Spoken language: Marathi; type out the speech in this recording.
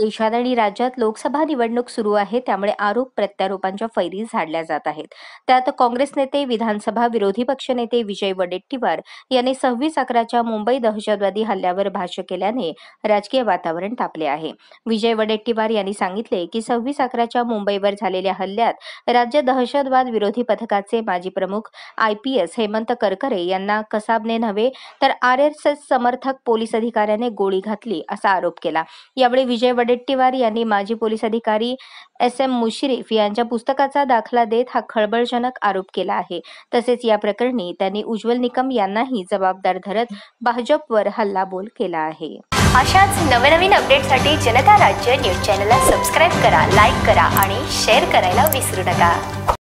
देशात आणि राज्यात लोकसभा निवडणूक सुरू आहे त्यामुळे आरोप प्रत्यारोपांच्या फैरी झाडल्या जात आहेत त्यात काँग्रेस नेते विधानसभा विरोधी पक्षनेते विजय वडेट्टीवार यांनी सव्वीस अकराच्या मुंबई दहशतवादी हल्ल्यावर भाष्य केल्याने राजकीय वातावरण तापले आहे विजय वडेट्टीवार यांनी सांगितले की सव्वीस अकराच्या मुंबईवर झालेल्या हल्ल्यात राज्य दहशतवाद विरोधी पथकाचे माजी प्रमुख आय हेमंत करकरे यांना कसाबने नव्हे तर आर एस एस समर्थक पोलीस अधिकाऱ्याने गोळी घातली असा आरोप केला यावेळी विजय वडेट्टीवार यांनी माजी पोलीस अधिकारी एस एम मुश्रीफ यांच्या पुस्तकाचा दाखला देत हा खळबळजनक आरोप केला आहे तसेच या प्रकरणी त्यांनी उज्ज्वल निकम यांनाही जबाबदार धरत भाजपवर हल्लाबोल केला आहे अशाच नवनवीन अपडेटसाठी जनता राज्य न्यूज चॅनलला सबस्क्राईब करा लाईक करा आणि शेअर करायला विसरू नका